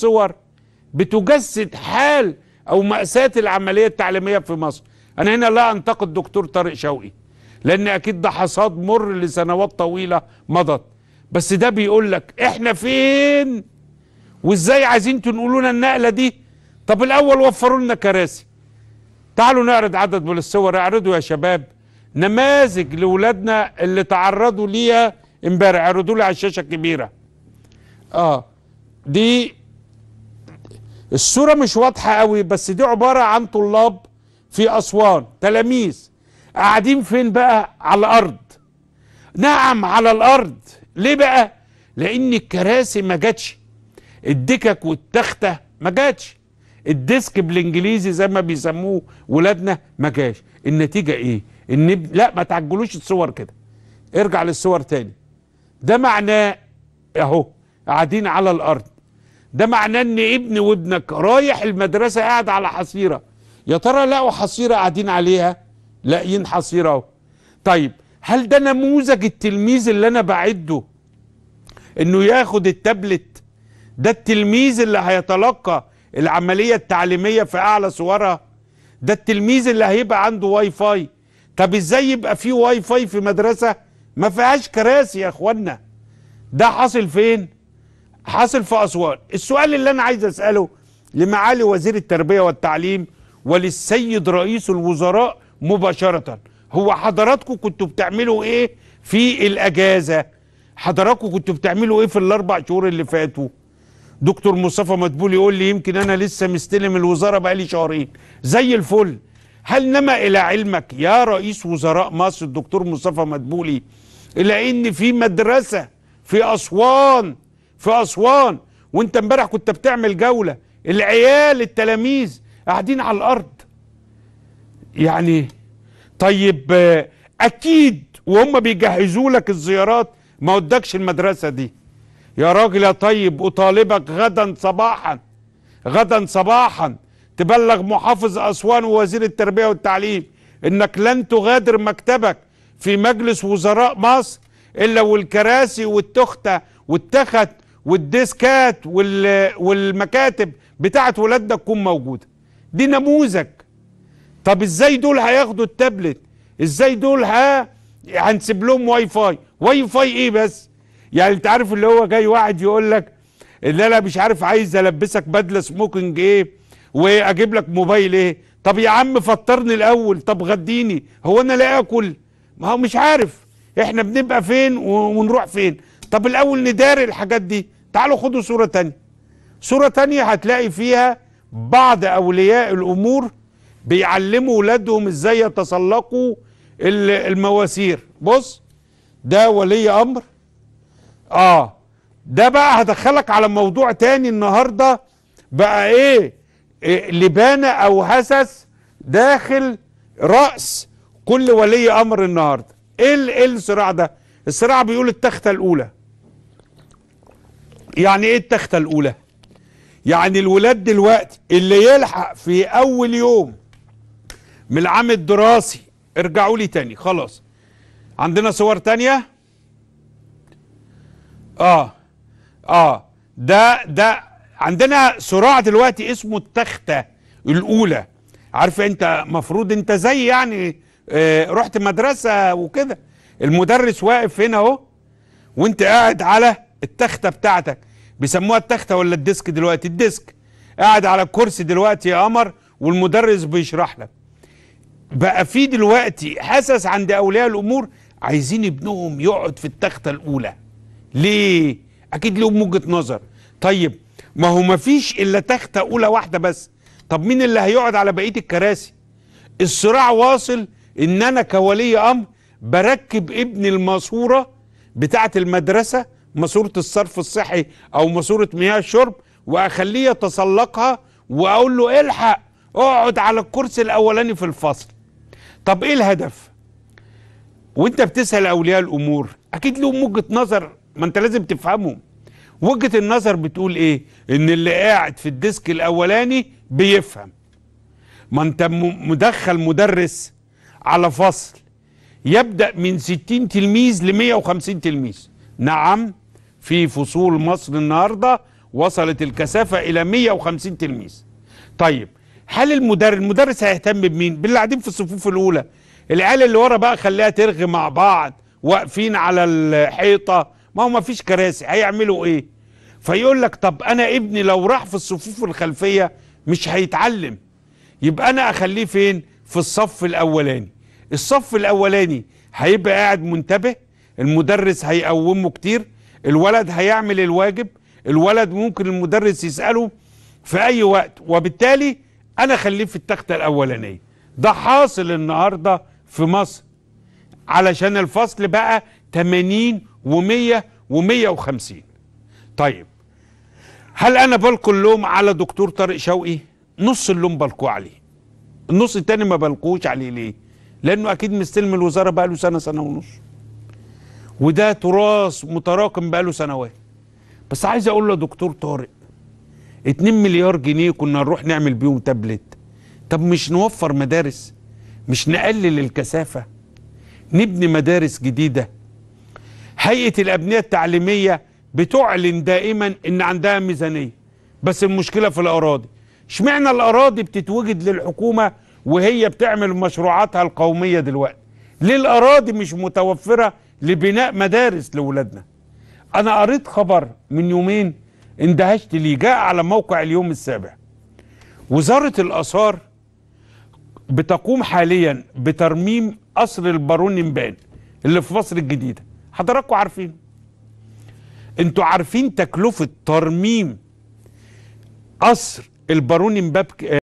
صور بتجسد حال أو مأساة العملية التعليمية في مصر أنا هنا لا أنتقد دكتور طارق شوقي لأن أكيد ده حصاد مر لسنوات طويلة مضت بس ده بيقول لك إحنا فين وإزاي عايزين تنقلونا النقلة دي طب الأول وفروا لنا كراسي تعالوا نعرض عدد من الصور اعرضوا يا شباب نماذج لولادنا اللي تعرضوا ليها امبارح اعرضوا لي على الشاشه الكبيره اه دي الصورة مش واضحة قوي بس دي عبارة عن طلاب في أسوان تلاميذ قاعدين فين بقى على الأرض نعم على الأرض ليه بقى لأن الكراسي ما جاتش الدكك والتختة ما جاتش الديسك بالانجليزي زي ما بيسموه ولادنا ما جاش النتيجة ايه ان لا ما تعجلوش الصور كده ارجع للصور تاني ده معناه اهو قاعدين على الأرض ده معناه ان ابني وابنك رايح المدرسه قاعد على حصيره يا ترى لقوا حصيره قاعدين عليها لاقيين حصيره اهو طيب هل ده نموذج التلميذ اللي انا بعده انه ياخد التابلت ده التلميذ اللي هيتلقى العمليه التعليميه في اعلى صورها ده التلميذ اللي هيبقى عنده واي فاي طب ازاي يبقى في واي فاي في مدرسه ما فيهاش كراسي يا اخوانا ده حاصل فين حاصل في أسوان السؤال اللي أنا عايز أسأله لمعالي وزير التربية والتعليم وللسيد رئيس الوزراء مباشرة هو حضراتكم كنتوا بتعملوا إيه في الأجازة حضراتكم كنتوا بتعملوا إيه في الأربع شهور اللي فاتوا دكتور مصطفى مدبول يقول لي يمكن أنا لسه مستلم الوزارة بقالي شهرين زي الفل هل نما إلى علمك يا رئيس وزراء مصر الدكتور مصطفى مدبولي إلى إن في مدرسة في أسوان في أسوان وانت امبارح كنت بتعمل جولة العيال التلاميذ قاعدين على الأرض يعني طيب أكيد وهم بيجهزوا لك الزيارات ما ودكش المدرسة دي يا راجل يا طيب أطالبك غدا صباحا غدا صباحا تبلغ محافظ أسوان ووزير التربية والتعليم إنك لن تغادر مكتبك في مجلس وزراء مصر إلا والكراسي والتختة والتخت والديسكات والمكاتب بتاعه ولادنا تكون موجوده دي نموذج طب ازاي دول هياخدوا التابلت ازاي دول ها هنسيب لهم واي فاي واي فاي ايه بس يعني انت عارف اللي هو جاي واحد يقول لك اللي انا مش عارف عايز البسك بدله سموكنج ايه واجيب لك موبايل ايه طب يا عم فطرني الاول طب غديني هو انا لا اكل ما هو مش عارف احنا بنبقى فين ونروح فين طب الاول نداري الحاجات دي تعالوا خدوا صورة تانية صورة تانية هتلاقي فيها بعض أولياء الأمور بيعلموا ولادهم إزاي يتسلقوا المواسير بص ده ولي أمر آه ده بقى هدخلك على موضوع تاني النهاردة بقى إيه, إيه لبانة أو هسس داخل رأس كل ولي أمر النهاردة إيه, إيه الصراع ده الصراع بيقول التختة الأولى يعني ايه التختة الاولى يعني الولاد دلوقتي اللي يلحق في اول يوم من العام الدراسي ارجعوا لي تاني خلاص عندنا صور تانية اه اه ده ده عندنا صراع دلوقتي اسمه التختة الاولى عارف انت مفروض انت زي يعني اه رحت مدرسة وكده المدرس واقف هنا اهو وانت قاعد على التختة بتاعتك بيسموها التخته ولا الديسك دلوقتي الديسك قاعد على الكرسي دلوقتي يا قمر والمدرس بيشرح لك بقى في دلوقتي حسس عند اولياء الامور عايزين ابنهم يقعد في التخته الاولى ليه اكيد لهم وجهه نظر طيب ما هو ما فيش الا تخته اولى واحده بس طب مين اللي هيقعد على بقيه الكراسي الصراع واصل ان انا كولي امر بركب ابن الماسوره بتاعه المدرسه ماسوره الصرف الصحي او ماسوره مياه الشرب واخليه يتسلقها واقول له الحق اقعد على الكرسي الاولاني في الفصل طب ايه الهدف وانت بتسال اولياء الامور اكيد لهم وجهه نظر ما انت لازم تفهمهم وجهه النظر بتقول ايه ان اللي قاعد في الديسك الاولاني بيفهم ما انت مدخل مدرس على فصل يبدا من 60 تلميذ ل 150 تلميذ نعم في فصول مصر النهارده وصلت الكثافه الى 150 تلميذ. طيب هل المدرس المدرس هيهتم بمين؟ باللي قاعدين في الصفوف الاولى. العيال اللي ورا بقى خليها ترغي مع بعض واقفين على الحيطه ما هو ما فيش كراسي هيعملوا ايه؟ فيقول لك طب انا ابني لو راح في الصفوف الخلفيه مش هيتعلم يبقى انا اخليه فين؟ في الصف الاولاني. الصف الاولاني هيبقى قاعد منتبه المدرس هيقومه كتير الولد هيعمل الواجب الولد ممكن المدرس يسأله في أي وقت وبالتالي أنا خليه في التختة الأولانية ده حاصل النهاردة في مصر علشان الفصل بقى 80 و100 و150 طيب هل أنا بلقي اللوم على دكتور طارق شوقي؟ نص اللوم بلقوه عليه النص التاني ما بلقوش عليه ليه؟ لأنه أكيد مستلم الوزارة بقى له سنة سنة ونص وده تراث متراكم بقاله سنوات بس عايز اقول له دكتور طارق 2 مليار جنيه كنا نروح نعمل بيهم تابلت طب مش نوفر مدارس مش نقلل الكثافة نبني مدارس جديدة هيئة الأبنية التعليمية بتعلن دائما إن عندها ميزانية بس المشكلة في الأراضي اشمعنى الأراضي بتتوجد للحكومة وهي بتعمل مشروعاتها القومية دلوقتي ليه الأراضي مش متوفرة لبناء مدارس لولادنا انا قريت خبر من يومين اندهشت لي جاء على موقع اليوم السابع وزارة الآثار بتقوم حاليا بترميم قصر البارون نمبان اللي في مصر الجديدة حضراتكم عارفين انتوا عارفين تكلفة ترميم قصر البارون مبابك